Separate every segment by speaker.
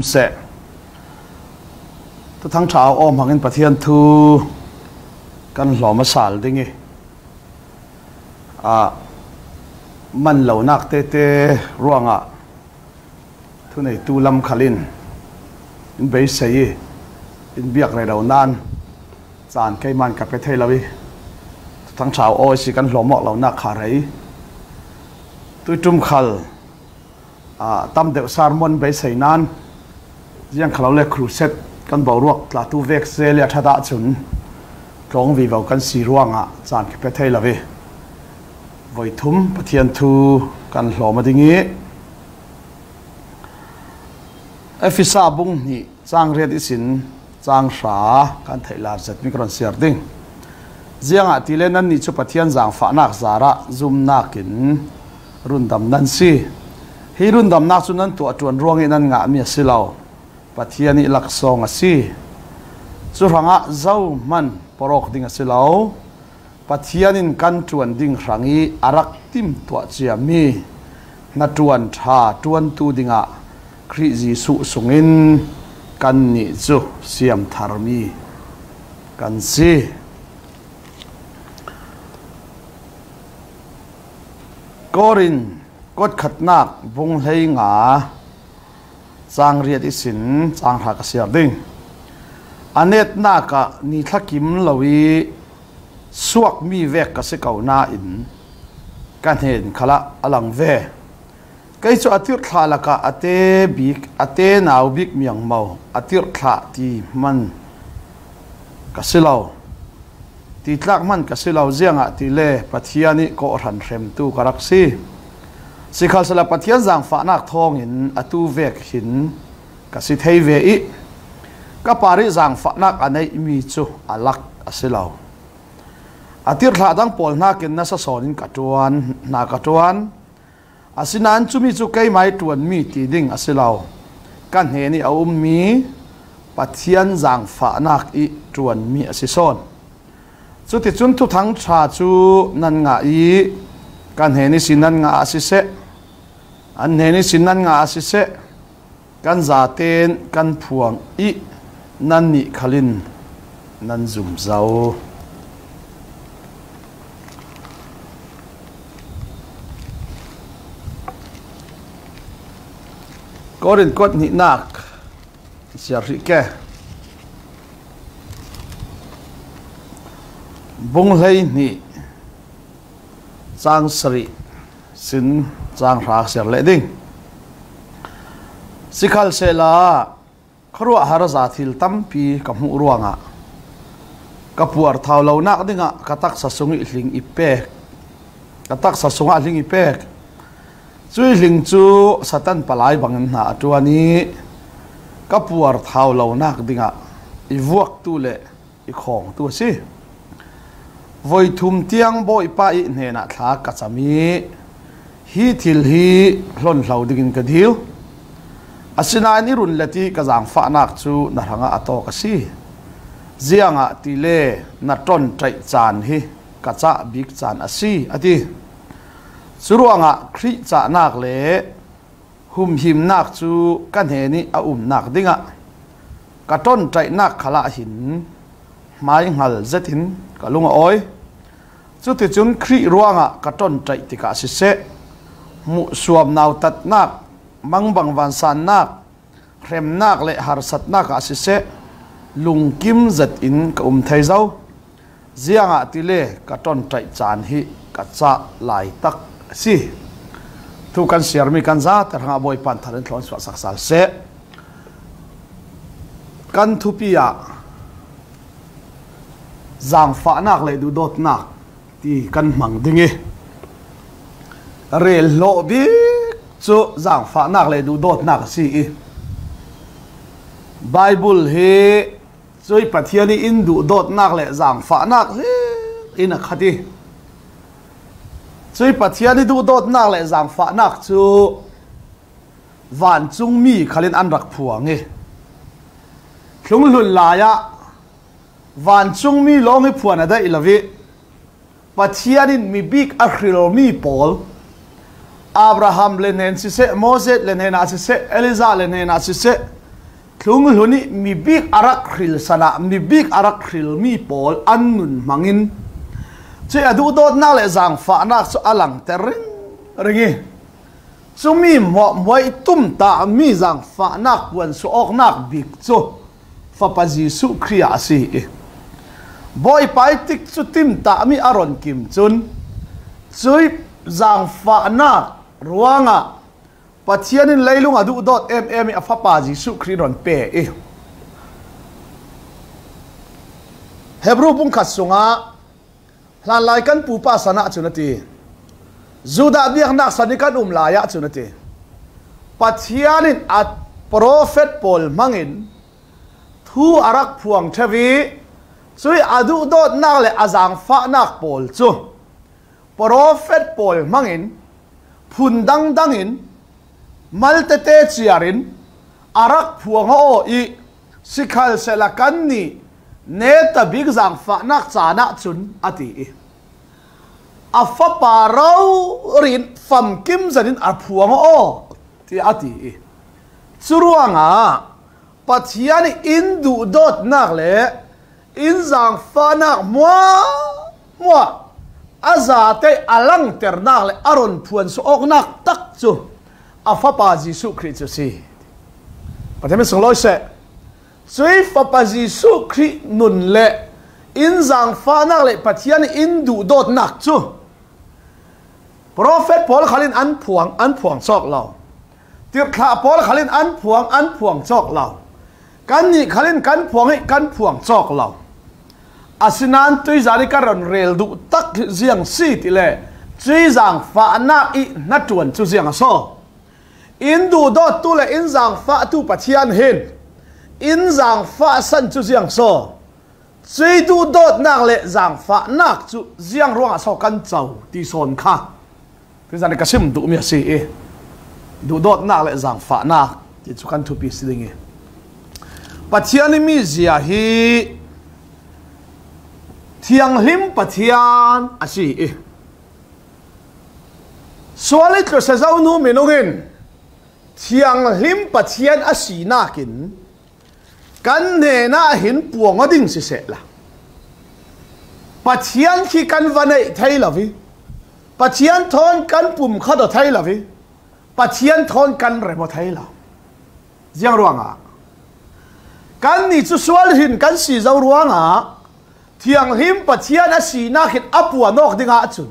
Speaker 1: ำเสะทั้งชาวอ้อมหังเงินประเทียนทูกันหล่อมาสาลดิ้งอ่ามันเหล่านักเตเตร่วงอ่ะทุนไอตูลำขลินอินเบสเซยอินเบียกไรเหล่านั้นจานไกมันกับไปเทลวิทั้งชาวอ้อยสิกันหล่อมาะเหล่านักขาไรตุยจุ่มขลอ่ะตั้มเดกซาร์มอนเบสเซยนั้นยังเขาเล่ครูเซ็ตกันบอรวกตลาูเวกเซเลียทัดจุนกองวีบอกกันสีร่วงอ่ะจานกับเทยลเวไวทุ่มปะเทียนทูกันหลอมาดิงี้เอฟิซาบุงนี่จ้างเรียดิสินจางสาการไทยลาเซตมิกรอนเซียร์ดิ้งเจียงอ่ะทีเล่นนั้นนี่ชุปะเทียนจางฝานักสาระซุมนักกินรุ่นดำนั่นสิฮีรุ่นดำนักสุนันตัวจวนร่วงนั่นงะมีสิเรา pathian i lak sawng a si chu hranga zo man porok ding a si lo pathianin kan tuan ding hrangi arak tim tua chia mi na tuan tha tuan tu dinga khri ji su sungin kan ni chu siam thar mi kan si korin กดขัดนักวงให้หงาสร้างเรียดอิสินสร้างหากเสียดิ้งอันเนตนากะนิทักกิมลวีสวกมีเวกกสิเกานาอินกันเห็นขละอลังเวก็จะอติรทาละกะอเตบิกอเตนาวบิกมียงเมาอติรทาที่มันกสิเลาที่ทักมันกสิเลาเจียงอะทีเล่ปัทยานิโกรันเรมตูกรักซีสิขัสลับปะเจียนจังฝานักทองหินอตูเวกหินกสิเทเวอิก็ปาริจังฝานักอันนี้มีจุอลักอสิลาวอธิรถาดังปอลนากินนัสสอนินกัจวนนากัจวนอาศินันจุมีจุเกยไม่ตวนมีตีดิ่งอสิลาวกันเหนี่เอาอุ้มมีปะเจียนจังฝานักอิตวนมีอสิซอนจุดที่จุนทุกทั้งชาจูนันงาอีกันเหนี่สินันงาอสิเซ phuang, อันเฮนิสินนั่นงาสิเซกันซาเตนกันพวงอีนั่นนิคลินนั่นจุ่มเจ้า có đến quất nhị nạc xả rị kè bung lấy nhị sang sri xin จ้างรักเสียเละดิ่งสิขัลเซลาครัวฮาร์ซาทิลตัมพีกับมุรวงะกับปวดเท้าเรานักดิ่งะกระตักสะสมอิลิงอิเปกกระตักสะสมอิลิงอิเปกช่วยลิงจูสัตันปลายบางหนาตัวนี้กับปวดเท้าเรานักดิ่งะอีวกตู้เละอีของตัวสิวัยทุ่มเตียงบ่อยป้าอีเนี่ยนะท้ากัจมีฮีทิลฮีหล่นเหลาดิกินกระดิวอาศินานี่รุนเลตีกระจังฟ้านักจูนารังอตโตกสีเจียงอาติเลนัดต้นใจจานฮีกระจับิกจานอาศีอดีสุรวงอาคริจานักเล่หุ่มหิมนักจูกันเฮนีอาอุ่มนักดิ่งอะกระต้นใจนักขลาหินไม้หัลเจตินกะลุงอ้อยจุดที่จุนคริรวงอะกระต้นใจติกาศิเสมุสวมนาวตัดนักมังบังวันสันนักเร็มนักและหารสัตนักอาศิเสลุงกิมจัดอินกับอุมไทยเจ้าเจียงอาติเล่กัะต้นใจจานฮิกัจจะลายตักสิทุกันเสียมีกันซาแต่หาบอยปันทันทลอนสวัสักสารเสกันทุพิยาจางฟ้านักเลยดูดดนักที่กันมังดิ้งเรลโลบิกจุจังฟ้านักเลยดูโดดนักสิไบเบิลเฮช่ยปัทยานีอินดูโดดนักเลยจังฟ้านักเฮอินขัดีช่ยปัทยานีดูโดดนักเลยจังฟ้านักจูวันจุงมีขลินอันรักผัวเงลุงลุนลายะวันจุงมีลองให้ผัวนะได้อีลวิปัทยานีมีบิ๊กอัครโลมีพอล Abraham lên hen si se Moses lên hen asi se Eliza lên hen asi se thung luni mi big arak khril sana mi big arak khril mi pol annun mangin che adu dot na le zang fa na so alang tering ringi chu mi mo moi tum ta mi zang fa na kwan so ok nak big chu fa pa jisu khria si e boy pai tik chu tim ta mi aron kim chun chui zang fa na รัวงอะปัจเจียนไหลลงอดูดอดเอ็มเอ็มอฟปาจิสุครีรอนเปเอเฮบรูปุงขัดสุงะหลานลากันปูปัสนะจุนตีจูดาเบียนักสันิการอุมลายะจุนตีปัจเจียนินอัตโปรเฟตพอลมังอินทูอารักพวงทวีสุยอดูดอดนักเลอาจังฟะนักพอลจุโปรเฟตพอลมังอินพุนดังดังอินมัลเตเตจียรินอารักพวงโออีสิขัลเซลกันนี่เนตบิกสังฝานักจานักจุนอติอีอาฟปาเรารินฟัมกิมจันินอาพวงโอที่อติอีจรวงอ่ะปัจจัยนี้อินดูดดนักเลยอินสังฝานักมัวมัว azate alang ternak le aron puan so oknak tak chu afapa jisu khri chu si patame soloi se sui fapa jisu khri nun le in zang fa nak le pathian in du dot nak chu prophet paul khalin an phuang an phuang chok lao tir kha paul khalin an phuang an phuang chok lao kan ni khalin kan phuang kan phuang chok lao asinan tui zari karon rel du tak ziang si ti le chui zang fa na i na chuan chu ziang so in du do tu le in zang fa tu pathian hin in zang fa san chu ziang so chui du do nak le zang fa nak chu ziang ruang so kan chau ti son kha tu zani kasim du mi si e du do nak le zang fa nak ti chu kan thu pi si dingi pathian mi zia hi ทียงลิมปะเทียนอาศีสวัสดิครเสจ้านูเมนุกินเทียงลิมปะเทียนอาศีนากินกันเนน่าห็นปวงอดิ่งสิเสละปะเทียนที่กันวันไอไทยละวิปะเทียนทอนกันปุ่มขัดไทยละวิปะเทียนทอนกันเรมไทยละยังรวงอ่ะกันนี่จะสวัสินกันสีเจ้ารวงอ่ะ thiang him pa chia na si na khit apua nok dinga chu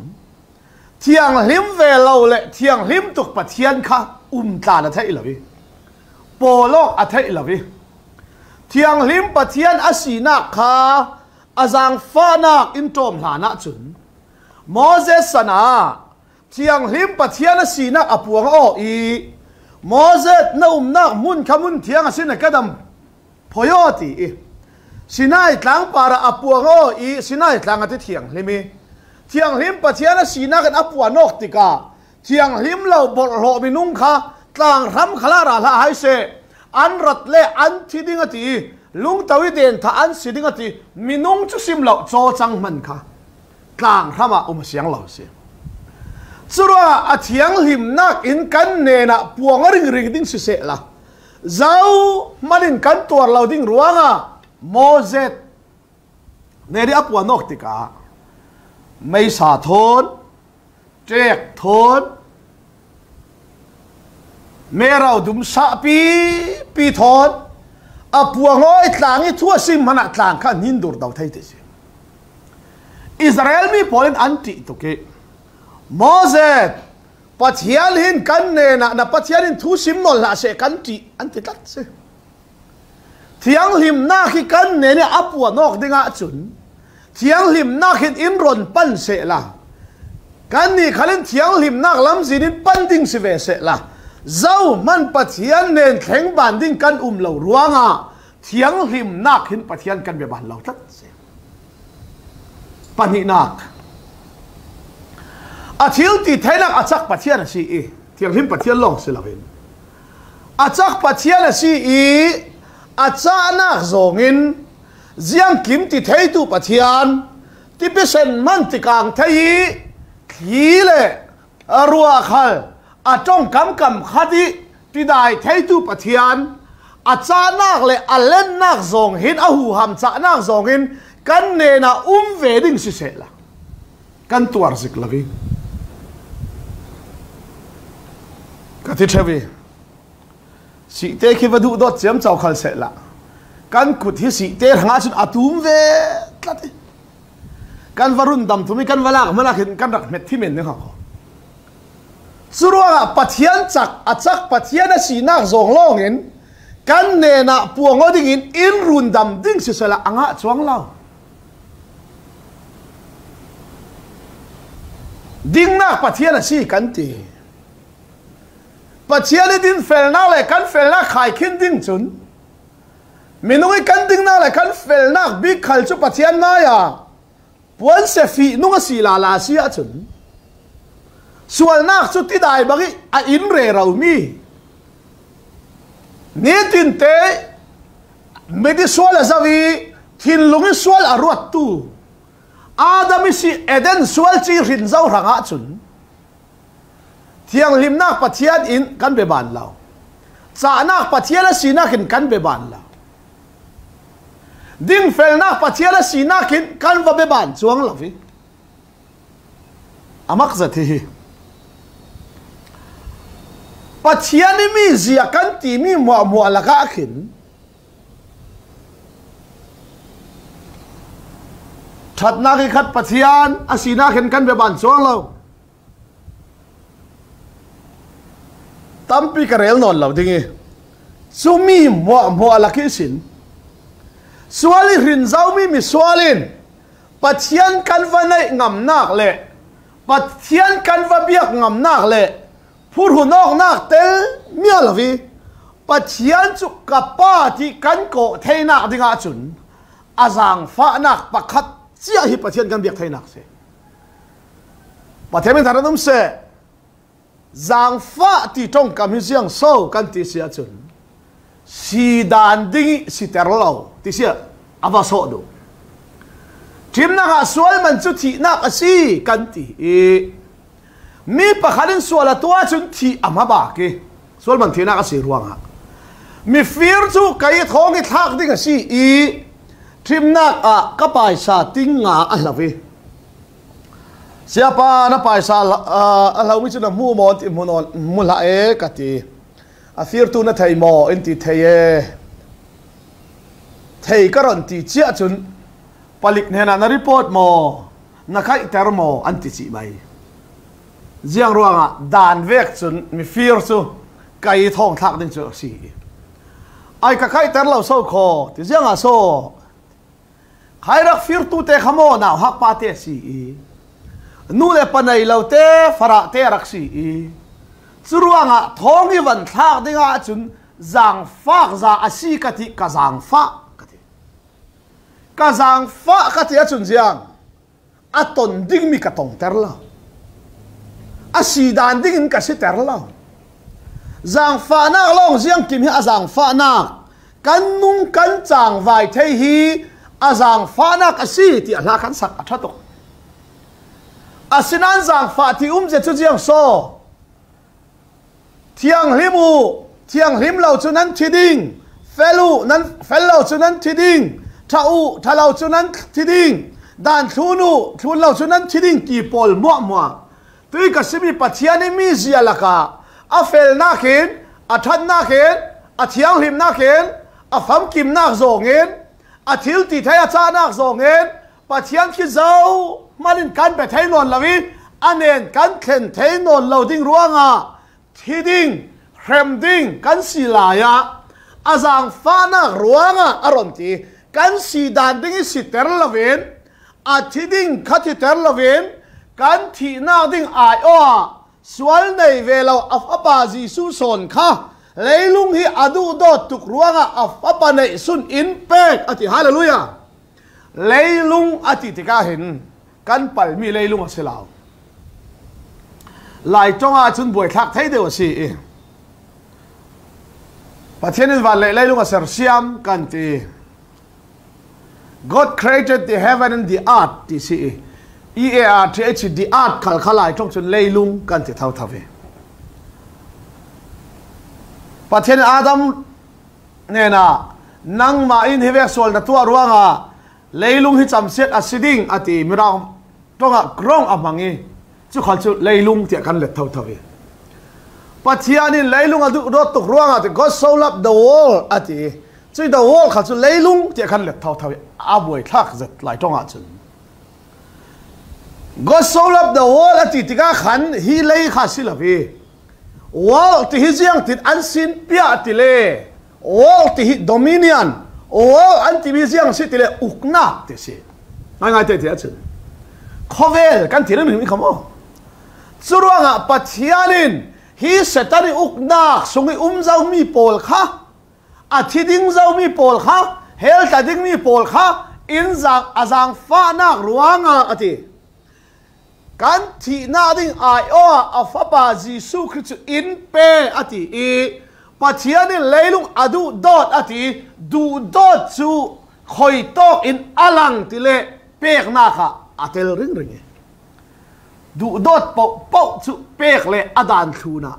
Speaker 1: thiang him ve lo le thiang him tuk pa thian kha um ta na thai lo vi po l z a n g fa na in tom la na chu moses sana thiang him pa thian สินายทั้งปาราอปัวงอีสินายทั้งอาทิเที่ยงลิมีเทียงลิมปะเจียนสินากันอปัวนกติกาเที่ยงลิมเราบทโลมินุงค่ะทั้งรำคลาราละไฮเซอันรัดเล่อันทิดิงตีลุงตวิเดนท่าอันสิดิงตีมินุงชุสิมเราจอจังมันค่ะทั้งรำอุมเสียงเราเสียจรวาอาเทียงลิมนักอินกันเนนะปัวงอริงริงดิ้งสิเสละเจ้ามาดินกันตัวเราดิ้งรัวงา Moses neri apua nok cả, mei sa thon trek thon me rau dum sa pi pi thon apua ngoi tlangi thua sim mana tlang nhìn hindur dau thai te si Israel mi ăn anti to ke Moses pathial hin kan ne na na pathial hin thu sim nol na se kan ăn anti tat se ทียงหิมนาคิกันเนีเนอปัวนอกดิงะจุนเทียงหิมนาขิดอิมรนปันเสละกันนี่ขลิเทียงหิมนาคลำสินิปันดิงสิเวเสละเจ้ามันปะเทียนเนี่ยแข่งบานดิ้งกันอุ้มเหล่าร่วงอ่ะเทียงหิมนาหินปะเทียนกันแบบบานเหล่าทัดเสียปันหินักอาทิตย์ที่เทนักอาจักปะเทียนสิเอเทียงหิมปะเทียนลองสิลาวินอาจักปะเทียนสิเอ achanak zongin ziang kim ti thei tu pathian ti pesen man ti kang thei khi le arua khal a trong kam kam khati ti dai thei tu pathian achanak le alen nak zong hin a hu ham cha nak zong in kan ne na um ve ding si se la kan tuar zik lavi ka ti thevi สีเตคิดว่าดูดเจียมเจ้าขัลเสร็จละกันขุดที่สิเตหงาชุนอาตุมเวตักันวารุนดำทุมีกันวลากมันอเห็นกันรักเม็ดที่เหม็นนี่ครับสุรัวปัียนจักอาจักปัียนสีนักสองล่องเห็นกันเนนะปวงอดิ่งอินรุนดำดิ่งสุสละอ่างะจวงเล่าดิ่งนักปัียนสีกันตีปัจเจียนดินเฟลน่าเลยกันเฟลน่าขายขึ้นดิ้งจุนมินุยกันดิ้งน่าเลยกันเฟลน่าบิ๊กขั้วชุปัจจียน่าอย่าปวนเสฟีนุ่งสีลาลาเสียจุนส่วนนักสุดที่ได้บังีอินเรเรามีนี่ตินเตไม่ได้ส่วนละสวีทิ้งลุงส่วนอรุดตูอาดามิสิเอเดนส่วนจีรินเจ้าหางอาจุนที่ยงริมนักปัจเยนอินกันเบบานเราสานักปัจเจียนสีนักหินกันเบบานเราดิ้งเฟลนักปัจเจียนสีนักหินกันวาเบบานสวงเราฟิอามักจะที่ปัจเจียมีเสียกันตีมีหมัวหมัวละก็ขินชัดนักขัดปัจเจียนสีนักหินกันเบบานสวงเรา tampi ka rel non lo dingi sumi mo mo alaki sin suali rin zau mi mi sualin pathian kanwa nei ngam nak le pathian va biak ngam nak le phur hu nok nak tel mia vi, pathian chu kapa ti kan ko theina dinga chun azang fa nak pakhat chia hi pathian kan biak thei theina se pathian thara dum se giang pha thì trong cam hi siang so kan ti sia chân si dan ding si ter lo ti sia ava so do chim na ga sual man chu thi na ka si kan ti e mi pa khalin suala tua chun thi ama ba ke sual man thi na ka si ruang ha mi fir chu kai thong cái thak ding a si e chim na ka ka pai sa ting nga a vi สียปานะไปสาลอเราไม่ชนะมูมอนทมุนอนมูลาเอกติอาศิรตุนัะไทยมออินติเทเยไทยก็รอนติเชียชนปลิกเนนานารีพอร์ตมอนักไอเทอร์มออันติสิไปยงรัวงะดานเวกชนมีฟิร์สุไก่ทองทักดินเจอสีไอ้กั็่ครแต์เราโซ่คอที่เจี้าอาโซ่ใครรักฟิร์ตูเตะขโมยน่าวฮักปาเตสีนู่นเลยปนัยเราเตฟระเตรักษีสรวงะทองอีวันทักดิงอะจุนจางฟักจางอสีกติกะจางฟักกติกะจางฟักกติอจุนเจีงอัตนดิ้งมีกะตงเตรลาอสีดานดิ้งกะสิเตรลาจางฟานาลองเจีงกิมฮะจางฟานากันนุ่งกันจางไวเทฮีอาจางฟานักสาีที่อาลาคันสักอัตตกอาสินันสังฝาที่อุ้มเจ็ดุเจียงโซเทียงริมูเทียงริมเหล่าชุดนั้นทีดิ่งเฟลูนั้นเฟลเหล่าชุดนั้นทีดิ่งชาอูทาเหล่าชุดนั้นทีดิ่งด่านทูนูทูเหล่าชุดนั้นทีดิ่งกี่ปอลมั่วมั่วตุยกสิมีปัจจัยนี้มีเสียละกาอาเฟลนักเข็นอาทัดนักเข็นอาเทียงริมนักเข็นอาฟัมกิมนักโจงเงินอาทิลตีไทยอาชานกโจงเงินปัจจัยที่เจ้ามาลินการไปเทนนนละวิอันเองการเข็นเทนนนท์เราดิ้งร่วงอะที่ดิ้งเรมดิ้งกันสีลายอะอาจารย์ฟ้านักร่วงอะอารมณ์ที่กันสีดานดิ้งสีเตอร์ละเวนอาทิดิ้งคัี่เตอร์ละเวนกันที่นาดิ้งอายอ้ะสวนในเวลาอัฟอบาจีสุสนค่ะเลยลุงฮีอดูดตุกรัวงอัฟอบาในสุนอินเปกอธิฮาเลลูยาเลยลุงอจิติกาเห็นกันไปมีเลยลุงอสแลาวหลายจ้องอาชุนบวยทักททยเดียวสิเองประเทศนี้วันเลยลุงอเสียสยามกันที God created the heaven and the earth ที่สิ E A R T H the earth ขัลขลายจ้องชุนเลยลุงกันที่เท่าเท่าเวประเทศอาดัมเนี่ยนะนั่งมาอินเฮเว์ส่วนตัวรัวงา leilung hi cham set a siding ati mirang tonga krong amangi chu khal chu leilung tia kan let thau thawi pathiani leilung adu rot tuk ruang ati god so up the wall ati chu the wall khal chu leilung tia kan let thau thawi aboi thak zat lai tonga chun god so up the wall ati tika khan hi lei kha silawi wall ti hi jiang tit an sin pia ti le wall ti hi dominion 哦，俺这边这样是这个乌纳这些，俺俺这这样子，可为干这个明明看么？这路啊，把天人，他是他的乌纳，所以我们叫米波卡，啊，天顶叫米波卡，黑天顶米波卡，因上啊上发那路啊啊的。กันที่นาดิ้งไอโออาฟ้าบาจิสุคริสต์อินเปอติอี pachian in leilung adu dot ati du dot chu khoi tok in alang tile pek na kha atel ring ring e. du dot po po chu pek le adan thu na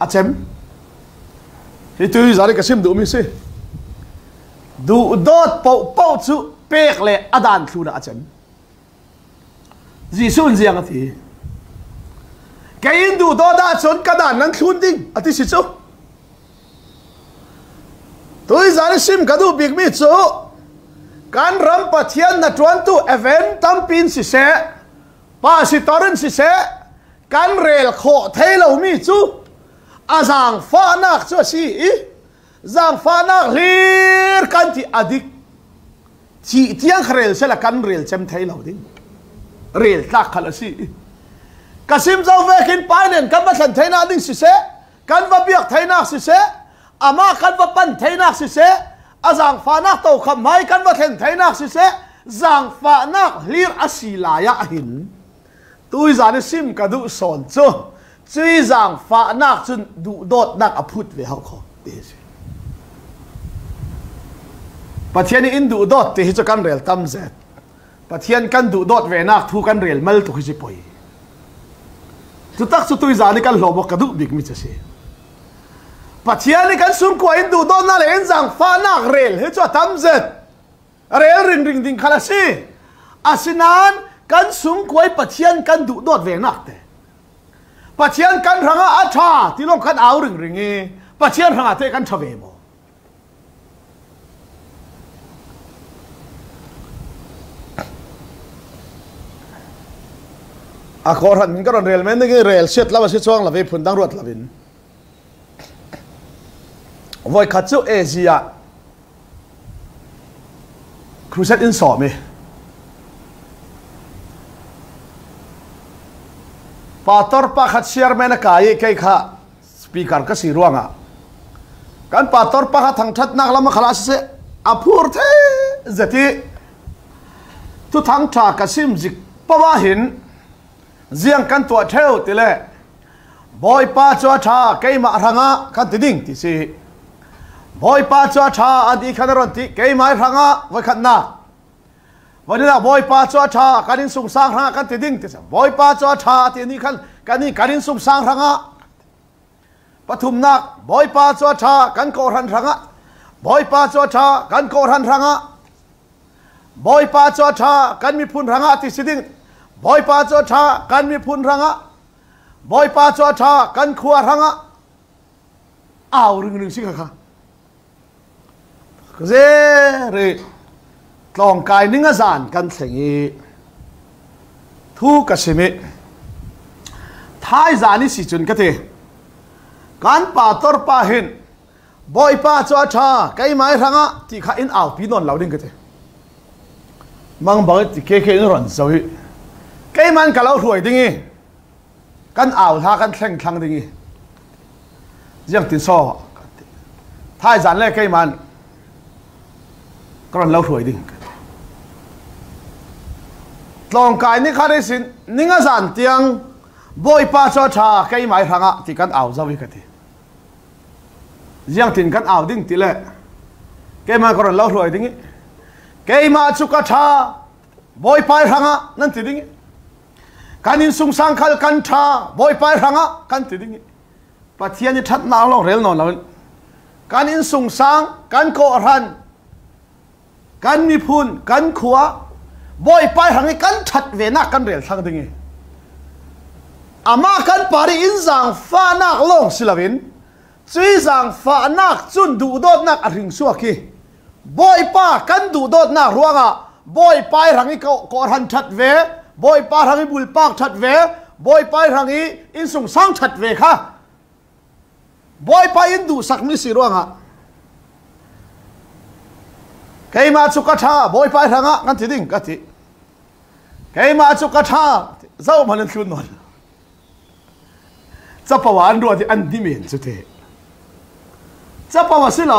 Speaker 1: achem he tu zari kasim du mi se du dot po po chu pek le adan thu na achem ji sun ziang ati cái in đủ đó đã chốn cả đàn năng khôn tinh à tí xí chỗ tôi giá nó sim cả đủ biệt mi chỗ kan ram pathian na chuẩn tu event tam pin si se pa si toren si se kan rel kho thei lo mi chu a zang fa nak cho si i zang fa nak lir kan ti adik chi tiang rel se là kan rel chem thei lâu ding rel tak khala là i กษิมเจ้าเวกินไปเนี่ยกันว่าสันเทนัดิสิเซกันว่าเบียกเทนักสิเซอามากันว่าปั้นเทนักสิเซอาจังฟานักัวขมายกันว่าเห็นเทนักสิเซจังฟานักฮีร์อาสีลายหินตุยจานิสิมกระดูสอนจ้ะจีจังฟานักจุนดุดดนักอภุทเวหาคอเดสิปัจเทยนี้อินดุดดเตะจะกันเรียลตั้มเซตประเทนกันดุดดเวนักทูกันเรียลมัลตุกิจิปอยจุดตักสุดตุยจานี่กันหลบกระดุกบิ๊กมิจะเสียปัจจัยนี่กันสุ่มกว่าอินดูโดนนั่นเลยจังฟ้านักเรลเฮ้ยจ้าทำเสร็จเรลริงริงดิงขลาสีอาสินานกันสุ่มกว่าปัจจัยกันดูโดดเวนักเตะปัจจัยกันรังอาชาที่ลงกันเอาริงริงเอปัจจัยรังอาเตกันชเวโมอาคอรันก็รอนเรียลแม่นึงเรียลเชิดลาวชิดช่วงลาวิพุนตั้งรวดลาวินวัยขัดเซอเอเชียครูเซตอินสอมีปาตอร์ปาขัดเชียร์แม่นักายกายข้าสปีกเกร์ก็สีร่วงอ่ะกันปาตอร์ปาขัดทั้งชัดนักละมาคลาสิเซอพูร์เทจิตทุกทั้งชากระซิมจิกปวาหิน riêng căn tua theo tỷ lệ boy pa cho cha cái mà á căn tí đinh tí si boy pa cho cha đi khăn rồi tí cái mà á với khăn na vậy là boy pa cho cha cái đinh sung sang á căn tí đinh tí si boy pa cho cha thì đi khăn cái ni cái đinh sung sang ranga pathum nak boy pa cha căn cổ ran ranga boy pa cha căn cổ ran ranga boy pa cha căn mi phun ranga tí si đinh บอยปาจอชากันมีพุนรังะบอยปาจอชากันขัวรังะเอาเรื่องหนึ่งสิค่ะก็เจอรตองกายนิ่งจานกันเสงีทุกสิมิท้ายจานิสิจุนก็เทการป่าตอร์ป่าหินบอยป่าจอชาไกไม้รังะที่ข้าอินเอาปพี่นนเหล่าดิ้งก็เทมังบอกที่เคเคนรอนสวีกมันกับเราถวยดิ้งกันอาวท่ากันแข่งคังดิ้งยังติดโซ่ทถ้าสันแรกใกมันก็เราถวยดิงตองกายนี่ข้าได้สินนิ่งสันเตียงบอยป้าชอชาใก้หมายทางอ่ะที่กันอาวจะวิกติยังถ่นกันอาวดิ้งติเล่แกมากนเราถวยดิ้งแกมาชุกชาบอยป้าทางอ่ะนั่นติดิ้งกันอินสุงสังขาลกันชาบอยไปรังอ่ะกันติดิีงปัจจัยนี้ทัดน่าเลงเรียนอนแล้วกันอินสุงสังกันโกรันกันมีพูนกันขัวบอยไปรังนีกันทัดเวนักกันเรยนทักดิ้งอามากันปารีอินสังฟานักลงสิลาวินซีสังฟานักจุนดูดดนักอริงสวกีบอยป้ากันดูดดนักรัวงะบอยไปรังนี่โกรันทัดเว boy pa rangi bul pak that ve boy pa rangi in sung sang that ve kha boy pa in du sak mi sironga keima chu ka tha boy pa ranga kan ti ding ka ti keima chu ka tha zau man thun non chapawa an ro ti an di men chu te chapawa si lo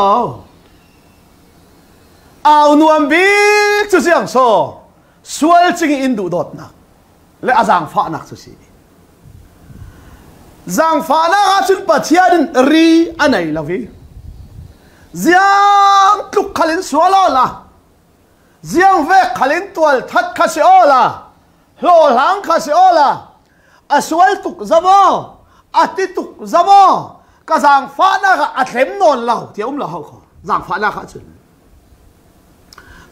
Speaker 1: au nuam bi chu siang so sual ching in du dot na le azang fa nak chu si zang fa na ga chun pa chiadin ri anai lawi ziang tuk khalin suala la ziang ve khalin tual that kha se ola lo lang kha se ola asual tuk zamo ati tuk zamo ka zang fa na ga athlem non lau ti um la ho kho zang fa na kha chun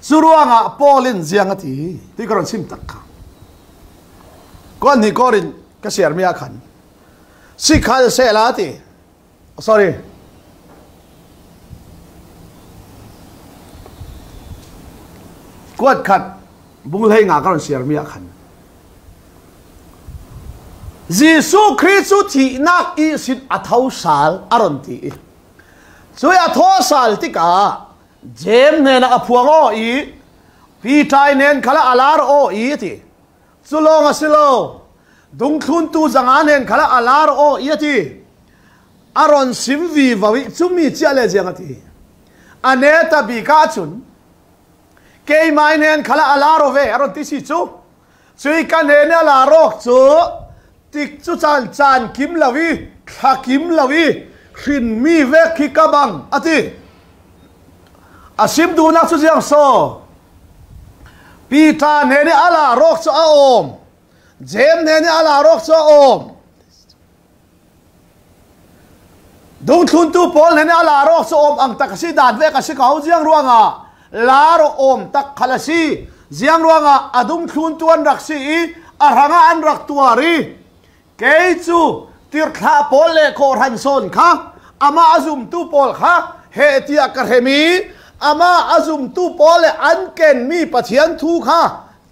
Speaker 1: suruanga polin ziang ti ti karon sim tak ka kon ni korin ka share mia khan si kha se la ti oh, sorry quật khát bung hay ngã con xiêm mi khăn Giêsu Christu thì nắc y xin athau sal aron ti, rồi athau sal thì cả jem ne na aphuang o i pi tai nen khala alar o i ti chulong asilo dung thun tu zanga nen khala alar o i ti aron sim vi vawi chumi chiale jenga ti ane ta bi ka chun ke mai nen khala alar o ve aron ti si chu chui ka ne na la rok chu tik chu chan chan kim lawi thakim lawi hrin mi ve khi ka bang ati อาซิมดูนักสุดยังโซปีตาเนนี่อลาโรคโซอาอมเจมเนนี่อลาโรคโซอมดูทุนตูปอลเนนี่อลาโรคโซอมอังตักสิดาดเวกสิเขาเจียงรัวงาลาโรอมตักขลสีเจียงรัวงาอดุมทุนตวนรักสีอารังอันรักตัวรีเกจูติรขาปอลเลโครันโซนค่ะอามาอาซุมตูปอลค่ะเฮติอากาเฮมีอามาอาซุมตู้ปอและอันเกนมีปะเทียนทูค่ะ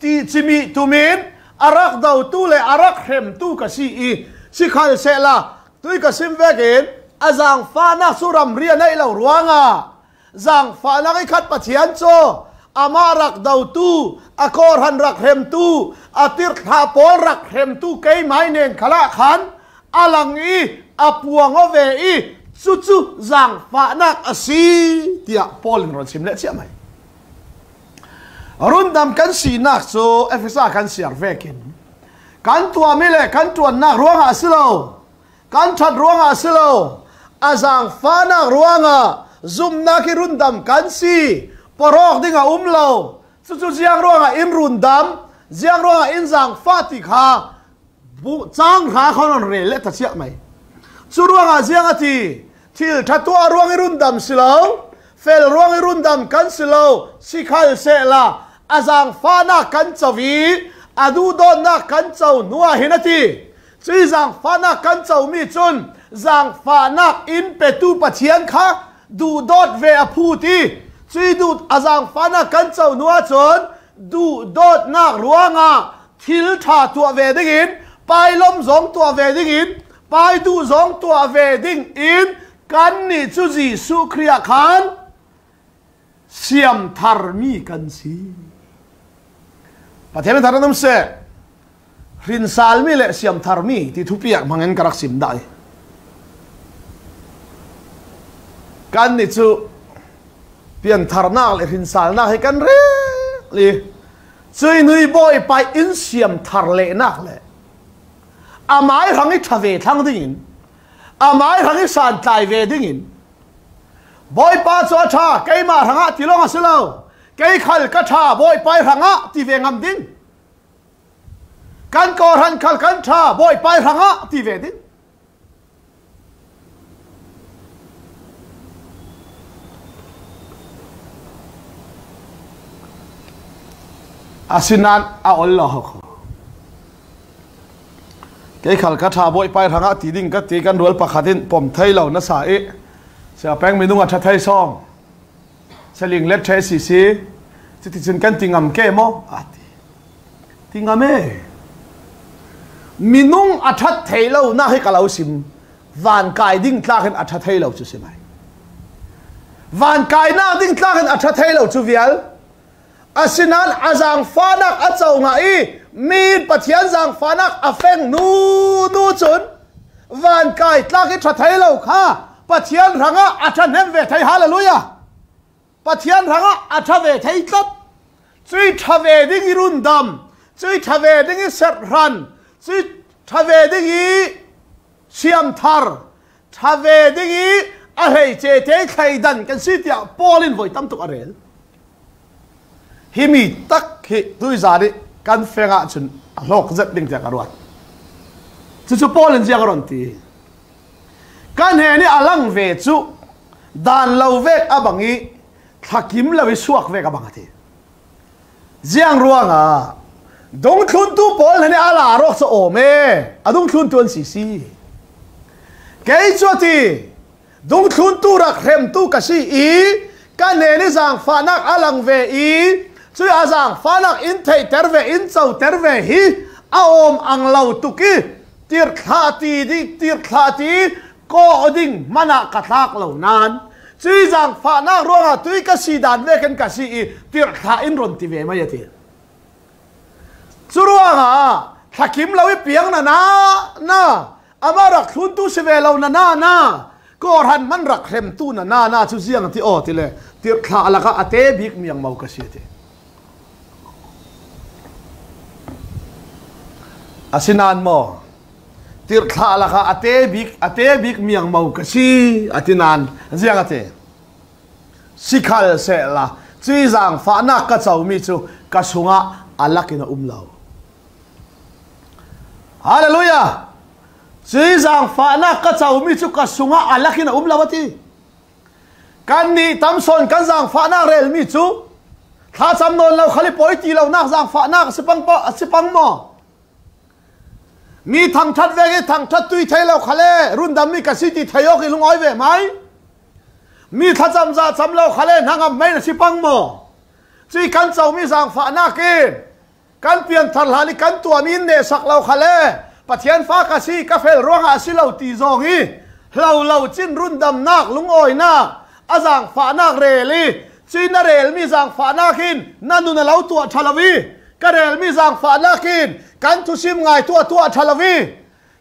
Speaker 1: ตีจิมีตูมินอารักดาวตู้และอารักเข็มตู้กสีอีสิขันเซลาตุยกสิมเวกินอาจางฟ้านาสุรัมเรียนในเหล่ารัวงอ่ะจางฟ้านัอขัดปะเทียนโจอามารักดาวตู้อากอรันรักเข็มตู้อาติรทาปอรักเข็มตู้เกยไม้เนงขละขันอาลังอีอาปวงอเวอี chu chu giang phá nạc à si tiạ polin rồi sim lệ chia mày run dam kan si nak so FSA kan siar vekin kan tua mile kan tua nak ruang asilo kan that ruang asilo azang phá nạc ruang a zoom nak run dam kan si porok um umlo chu chu giang ruang a in run dam giang ruang a in giang phá tik ha bu chang ha khonon re lệ ta chia mày chu ruang à giang ti ทิลทัตัวร่วงรุ่นดำสิเราเฟลร่วงรุ่นดำกันสิเรวสิขัลเสละอาจารย์ฟ้านักกันจวีอาดูดอนนักกันเจ้านัวเห็นทีจีจางฟ้านักกันเจ้ามีจนจางฟ้านักอินเปตูปะเชียนค่ะดูดอดเวอพูดีจีดูอาจารย์ฟ้านักกันเจ้านัวจนดูดอดนักรัวงาทิลทาตัวเวดิ้งอิน ไปล้มสองตัวเวดิ้งอิน ไปดูสองตัวเวดิ้งอินกันนี่จูจีสุครียขันเสียมธารมีกันสีประเทศนั้นทารนั้นเสรินซาลมีเลเสียมธารมีที่ทุพปียกมังเงินกรักสิมได้กันนี่จูเปียนธรรนาเลรินซาลนาให้กันเร่ลยจุยนุยบอยไปอินเสียมธารเลนักเลยอามายรังอิทเวทังดิ่ amai rangi san tai ve ding in boy pa cho tha kai ma ranga tilong asilo kai khal ka tha boy pai ranga ti ve ngam ding kan ko ran khal kan tha boy pai ranga ti ve ding asinan a ollo ho กขลกทาบอยไปทางตีดิ้งก็ตีกันรวลปะขาดินผมไทยเหล่านั้สาเอเสียแป้งไม่นุ่งอัชไทยซองสลิงเล็ดใช้สีสีจิตกันติงอำแกมอ่ะตีติงอเมมีนุ่งอัชไทยเหล่านั้นให้กเราสิมวันกายดิ้งกลางกันอัชไทยเหล่าจะใช่ไหมวันกายหน้าดิ้งกลางกันอัชไทยเหล่าจะเวียลอาศนันอาจารย์ฟ้านักอาจเจ้าไงมีดปะเทียนสังฟานักอเฟงนูนูจุนวันกายตลากิทไทยเราค่ะปะเทียนรังอ่ะอาชันเนมเวทไทยฮาเลลูยาปะเทียนรังอ่ะอาชเวทไทยกัดจุยทเวดิงรุนดำจุยทเวดิงเสรรันจุยทเวดิงเชียมทาร์ทเวดิงอะไรเจเจใครดันกันสิที่ปอลินไว้ตั้มตุกอะไรฮิมีตักฮิตุยจาริกันเฟงอ่ะจนหกเจ็ดดิ่งจากรวดจุดพอลินจากรอนทีกันเฮนี่อลังเวจุดานเลวเวกอบังอีทักิมเลวิสวกเวกอบังทีเจียงรัวงาะดงคุนตูปพอลเนี่อาลารสโอเมอดงคุนตูนสีสีเกยจวตีดงคุนตูรักเข็มตูกะซีอีกันเฮนี่สังฟานักอลังเวอีส่ยอาจารย์ฟานักอินเทยเทอร์เวอินเซวาเทอร์เวฮีอาอมอังเลาตุกีทีร์ลาตีดิทีร์ลาตีก็อดิ่งมานักกระทักเหล่านั้นส่ยอาจารย์ฟานักร้วงตุยกสีดานเวกันกสีทีร์ขาอินรุนทีเวมมเยตีช่วร่วงอ่ะถักิมเราเปียงนะนะนะอามารักทุนตุสเวเรานะนะนะก็รันมันรักเข้มตู้นะนะนะชุ่อเสียงที่โอี่เลยทีร์ขาละก็อเตบิกมียงเมากสีเต asinan mo tirtha laka atebik atebik miang mau kasi atinan ziang ate sikhal se la chizang fa na ka chau mi chu ka sunga alakina umlo hallelujah chizang fa na ka chau mi chu ka sunga alakina umlo ati kan ni tamson kan zang fa na rel mi chu tha cham don lo khali poiti lo na zang fa na sipang po sipang mo มีทางชัดเวยทางชัดตุยใช้เราคะเลรุ่นดำมีกสิจิทยกิลุงอ้อยเวไหมมีทัศน์จาจำเราขะเลนังอ่ะไม่นสชิปังโมสีกันเจ้ามีสังฝานาเกนกันเปลี่ยนทันหานิกันตัวมีเนสักเราคะเลปะเทียนฟ้ากสิกาเฟลร่วงอาศิเราตีจงอีเราเราจิ้นรุ่นดำนักลุงอ้อยนาอาสังฝานาเรลีจีนเรลมีสังฝานาขินนั่นนู่นเราตัวชาลวี kan rel mi zang fa nak in kan thu sim ngai tua tua thalavi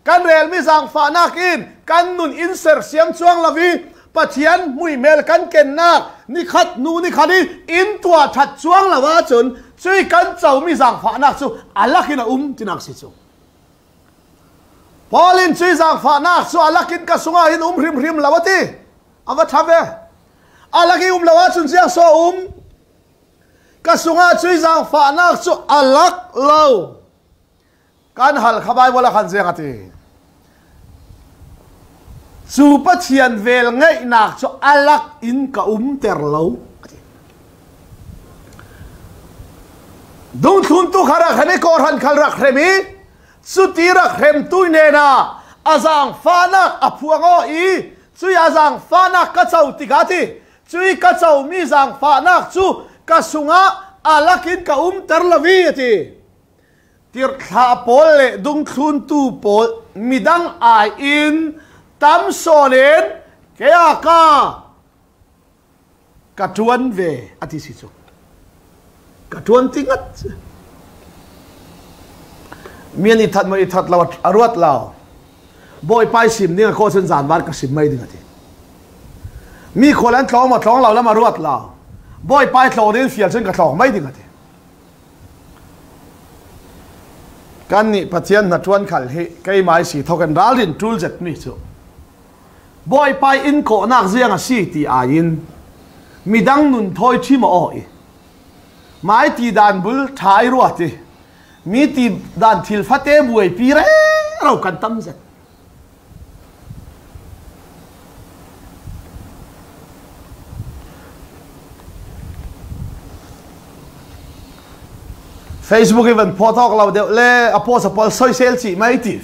Speaker 1: kan rel mi zang fa nak in kan nun in ser siam chuang lavi pathian mui mel kan ken nak ni khat nu ni khani in tua that chuang lawa chun chui kan chau mi zang fa nak chu alakin a um tinak si chu Paulin chui zang fa nak chu alakin ka sunga in um rim rim lawati awa à thave alaki à um lawa chun zia so um กระสุงาช่วยจังฝานักสุอัลักเล่าการหัลขบายวลขันเสียงตีสุปเชียนเวลไงนักสุอัลักอินกะอุ้มเตอร์เล่าดงทุนตุขาระกเฮนกอรันขลรักเรมีสุตีรักเรมตุยเนนาอาจังฟ้านักอภัวงอีสุยอาจังฟ้านักกระเจ้าติกาติสุยกระเจ้ามีจังฟ้านักสุก็สุงะอาลักินกับอุ้มตรลวีทีที่ขาโพลเลดุงทุนตูโพมีดังไออินตั้มโซเลนเกียก้ากระทวนเวอธิสิจุกระทวนติงัดมีนิทัดมาอิทัดเราอรวดเราบอยไปสิมนี่ยโคเซนสานวัดกัสิมไม่ดึงอธิมีคนแล้วท้องมาท้องเราแล้วมารวดเราบอยไปตเรดยนเสียเช่นกับสองไม่ดีกงนะไกันนี่ปัจจัยนัดชวนขันให้ใกล้ไม้สีทกันร้าลินทูลจัดนี่จ้ะบอยไปอินโคนักเสียงสีตีอายินมีดังนุนทอยชิมาอ้อยไม้ตีดันบุลทายรัวตีมีตีดันทิลฟัตเตบวยปีเร่เรากันตั้มจัด f a c e b o o เ even พอทอกเราเดี๋ยวเล่อโพสปอลซอยเซลซีไม่ติด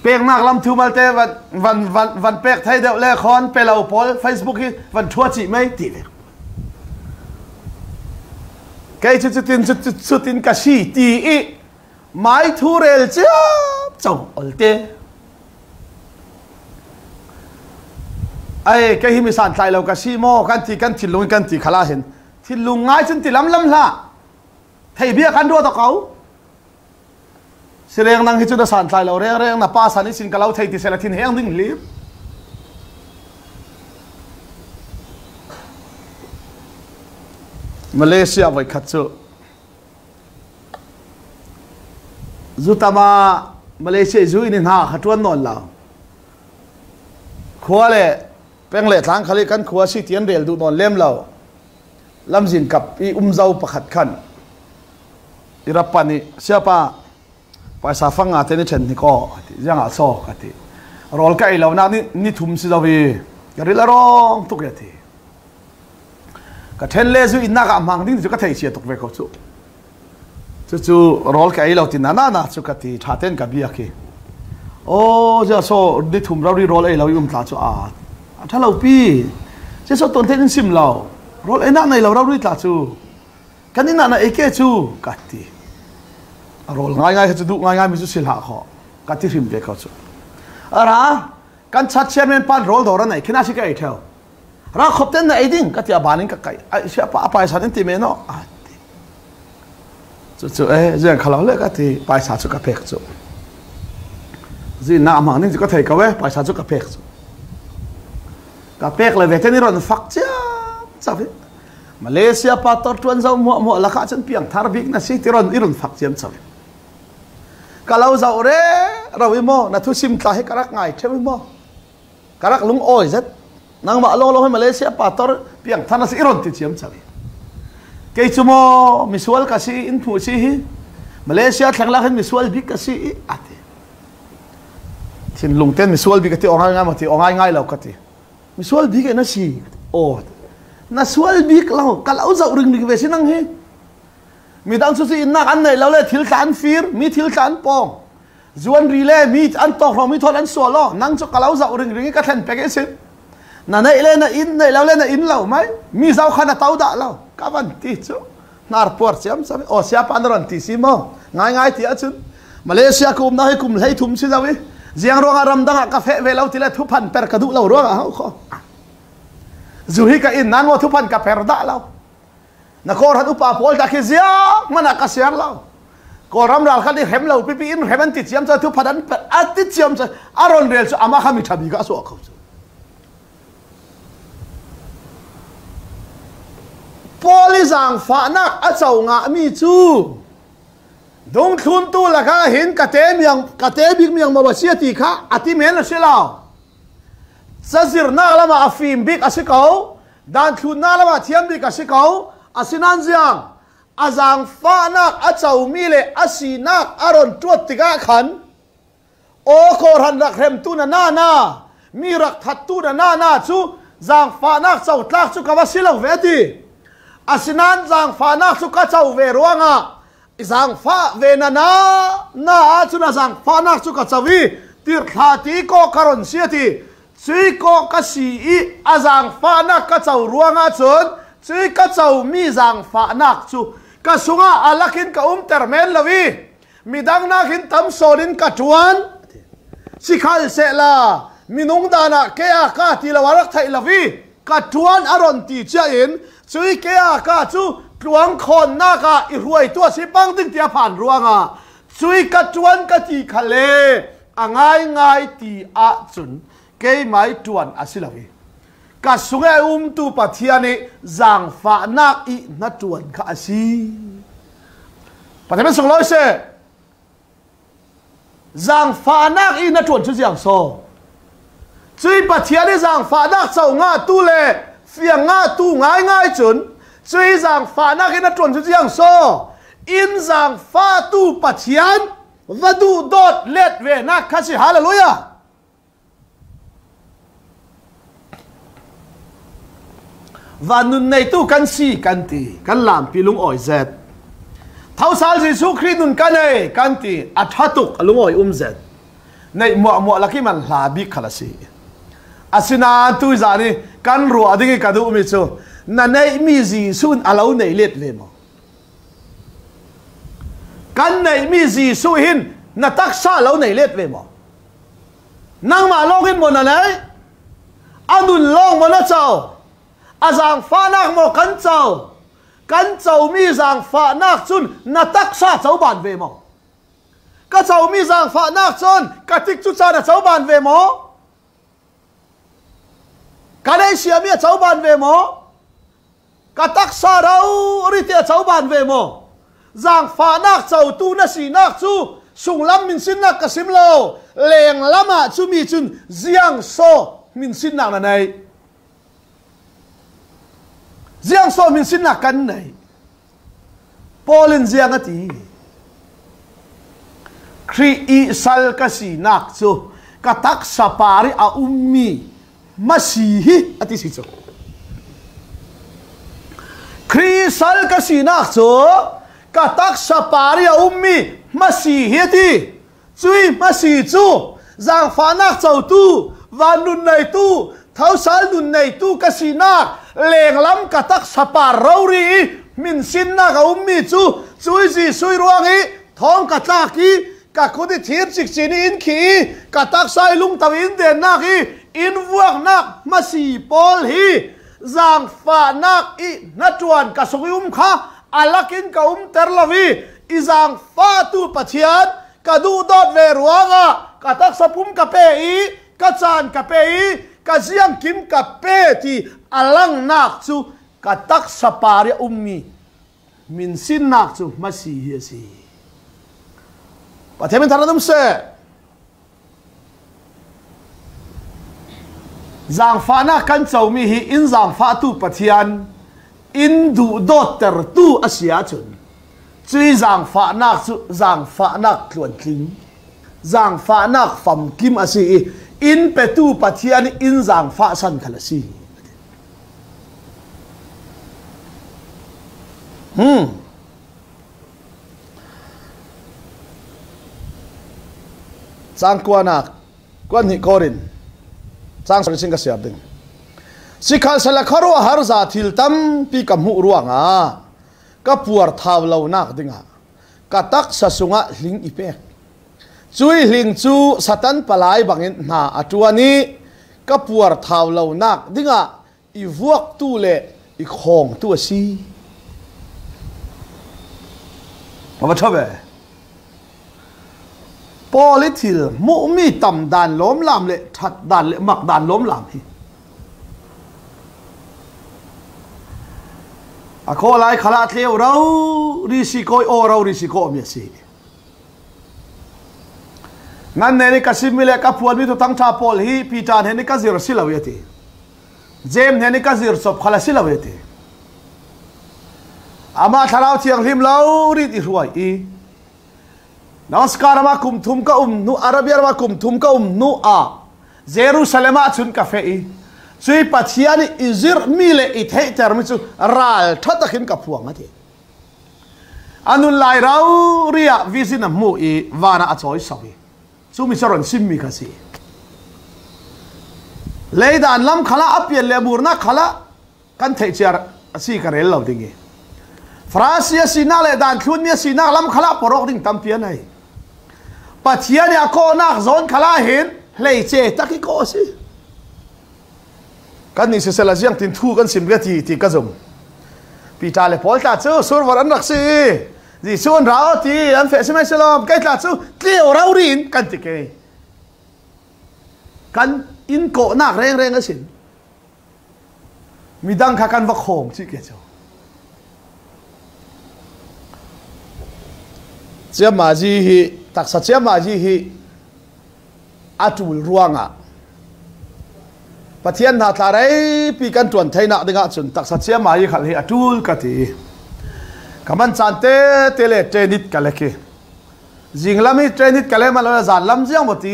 Speaker 1: เปียกนักลำทูมาเตวันวันวันวันเปีกไทยเดี๋ยวเล่าคอนเปล่าพอลเฟซบุ๊ก k ที่วันทัวร์จีไม่ติดเลยใครจะจะตินจะจะตินกษีตีอีไม่ทูเรลจ้าจงอัลเตไอ้แค่ที่มีสารใจเรากษีโมกันทีกันทิลุงกันทีขลาเห็นทิลุงง่ายจนทีล้ำล้ำละทเบียคันดัวตะเขาสิเรียงนังฮิจุดสันใส่เราเรียงนับป้าสันนิสินกเราวไทยที่เซลทินเฮียงดิ้งลีบมาเลเซียไว้ขัดจุจุตามามาเลเซียจุอินินหาขัดวันนอนเราขวาเลยเป็งเลยทางคลิกันขวาสิเทียนเดลดูนอนเล่มเราลำจินกับอีอุ้มเจ้าประคัดขัน irapani siapa paisa fanga te ni chen ni ko jang a so ka ti rol ka ilo na ni ni thum si zawi gari la rong tuk ya ti ka then le zu inna ka mang ding zu ka thei che tuk ve ko chu chu chu rol ka ilo ti na na na chu ka ti tha ten ka bi a ki o ja so ni thum ra ri rol ilo e yum tla chu a a tha lo pi che so ton ten sim lo rol ena nei lo ra ri tla chu kanina na eke chu ka ti rol ngai cái chu du ngai ngai mi chu cái ha kho ka ti rim ve kho chu ara kan chat chairman pan rol dora nai khina si ka cái thao ra khop ten na eding cái ti abanin cái cái a si apa apa sa ti me no a ti chu chu e jen cái le ka ti pai cái chu ka pek chu zi na ma ni ka thai ka we pai cái chu ka cái chu ka pek le ve ten ron fak cha cha ve Malaysia pa tor tuan zau mo mo la kha chen piang thar bik na si ti ron iron fak chem chawi kalau zau re rawi mo na tu sim ta he karak ngai che mo karak lung oi zat nang ma lo lo he malaysia pator piang thana si iron ti chem chali ke chu mo miswal ka si in thu chi hi malaysia thlang la he miswal bi ka si ate tin lung ten miswal bi ka ti ongai ngai mati ti ongai ngai lau ka ti miswal bi ke na si o na swal bi klau kalau zau ring ni ke nang he มีตั้งสุสีนักอันไหนเราเลยทิลการฟีรมีทิลการปองจวนรีเลมีอันตอกรมีทอนอันสัวล้อนั่งจกเลาเสาริงริงก็แทนไปกันสิน่ะในเลน่ะอินในเราเลน่ะอินเราไหมมีเสาขันตาวดาเราก็วันที่จูนาร์ปอร์เซียมสิโอเสียปันรันที่สิมง่ายง่ายที่อ่ะจุนมาเลเซียกูมน่าให้กูมให้ทุ่มชิดเอาไว้เสียงร้องอารมณ์ดังกาแฟเวลาที่เราทุพันเปิดกระดูกเราร้องอ่ะเขาจู่ฮีก็อินนั้นว่าทุพันกาแฟดาเรานักอรัตุปาพอลตาคิเซียมันนักเสียเราก็รำราคันที่เห็มเราปีปีอินเห็มันติดเสียมจะทุพดันเปิดอัติดเสียมจะอารอนเรียลสุอามาขามิทับิกาสุอวกเขุพอลิสังฟานักอาเจ้างะมีจูดงทุนตูละก่ะเห็นกระเตมยังกระเตบิกมยังมาบเชียติค่ะอติเมนเชลาซาซิรนักละมาอฟิมบิกอาศิเขาดันทุนนักละมาเทียมบิกอาศิเขา asinan ziang azang fa nak a chau mi le asi nak aron tuat tiga khan o khor han rak rem tu na na na mi rak that tu na na na chu zang fa nak chau tlak chu ka ba silang ve ti asinan zang fa nak chu ka chau ve ruanga zang fa ve na na na chu na zang fa nak chu ka chawi tir tha ti ko karon sia ti chui ko ka si i azang fa nak ka chau ruanga chon ซึ่งก็จะมีสังฟฝานักสุก็สุงาอัลลกินก็อุ้มเทอร์เมนลวีมีดังนักินทำโซลินก็ชวนสิขัลเซลามีนุงดานะเกียกาตีลาวรักไทยลวีก็ชวนอรอนตีเจียนสึ่เกียกาจูกลวงคนนากาอิรวยตัวสิปังดึงเตียผ่านรัวงาสึ่งก็ชวนกัจีคาเลอ่างง่ายง่ายตีอาจุนเกยไม่ชวนอาสิลวี cả sung ai um tu bát thiên này giảng phạ nát y nát chuẩn khả si bát thiên xuống lối xe giảng phạ nạc y nát chuẩn chứ giang so chui bát thiên này giảng phạ nát sau ngã tu lệ phiền ngã tu ngái ngái chuẩn chui giảng phạ nát y nát chuẩn chứ giang so in giảng phạ tu bát thiên và du đốt lệch về na khá si hallelujah và nun này tu căn si căn ti căn làm pi lung ỏi dệt thâu sao gì su khi nun căn này căn ti at hát tục lung ỏi um dệt này mọ mọ là khi mà là bi khá là si asina tu giả đi căn rùa đi cái cả um mi chu na này mi gì sun alau này liệt lên mà căn này mi gì su hin na tắc sa lâu này liệt về mà năng mà lâu hin một là này anh đun lâu mà nó sao à giang pha nạc mò cắn chầu cắn chầu mi giang pha nạc chun nà tắc sa cháu bản về mò cả chầu mi giang pha nạc chun cả tích chút xa là cháu bản về mò cả đây xìa mi cháu bản về mò cả tắc sa đâu rồi thì cháu bản về mò giang pha nạc chầu tu nà si nạc chu sung lam min sin nak kasim lo leng lama chu mi chun ziang so min sin nak na nei riêng so mình xin là cân này polin riêng cái gì kri sal cái gì nạc cho cái tắc sapari a ummi masihi ati si cho kri sal cái gì nạc cho cái tắc sapari a ummi masihi ati chui masihi chu giang phá nạc tu và nun này tu เท้าสารดุนในตู้กสินาเลงล้ำกระตักสปาเรารีมินสินนาเขามีจูซุยจีซุยรวงอีท้องกระตากีกะคณที่เทียบสิกสินอินขีกะตักไซลุงตะวินเดนนากีอินวกนักมาสีปอลฮีจางฝานักอีนัดวนกะสุกุมข้าอลลักินกะอุมเตอร์ลวีอีจางฝาตูปะเทียนกะดูดอดเวรวงะกะตักสะพุมกะเปอีกะจานกะเปอี ka ziang kim ka pe ti alang nak chu ka tak sapari ummi min sin nak chu ma si hi si pathemin tharadum se zang pha na kan chau mi hi in zang pha tu pathian in du doctor ter tu asia chun chui giang pha na chu zang pha na tluan tling zang pha na pham kim asi in petu patian in zang fa san khalasi hmm sang kuana kuan ni korin sang sri singa siap ding sikhal salakharo har za thil tam pi kamhu ruanga kapuar thaw lo nak dinga katak sunga hling ipek จุยหลิงจูสัตันปลายบังอินนาอัตวานีกับวัวท้าวเลวนักดิ่งอ่ะอีวัวตู้เละอีคองตัวสีมาชอบเอปอลิทิลมุมีตำดานล้มลามเละทัดดานเละมักดานล้มลามอีอะโคไลคลาเทียวเราดิสิโกยโอเราดิสิโกมีสี ngan ne ni ka sim mi le ka puan mi tu tang tha pol hi pi ta ne ni ka zir si lo yati jem ne ni ka zir sop khala si lo yati ama tharau chiang him lo ri ti ruai i नमस्कार मा कुम थुम का उम नु अरबियर मा कुम थुम का उम नु आ जेरूसलेम चुन कफे ई सुई पछिया नि इजिर मिले इथे चरम चु राल थतखिन का फुवा ngate anun lai rau ria visina mu i vana achoi sawi sumisaron simmi kasi leidan lam khala apian leburna khala kan thei char asi karel lo dingi frasia sina le dan thunia sina lam khala porok ding tampian hai pathia ne ko nak zon khala hin lei che taki ko si kan ni se sala jiang tin thu kan sim ga ti ti ka zom pi ta le pol ta chu sur waran rak si gì xuân ráo thì em phải xem xem làm cái là chú tiêu rau rin cần thì cái cần in cổ na reng reng cái xin mi đang khá cần vắc khom chi kia chú chia mà gì hi tạc sát chia mà gì hi atul ruang à pathian hạt là đấy pi cần tuần thay nọ đi ngã chun tạc sát chia mà gì khali atul cái kaman chan te tele trainit kale ki jinglami trainit kale ma la zanlam jiang boti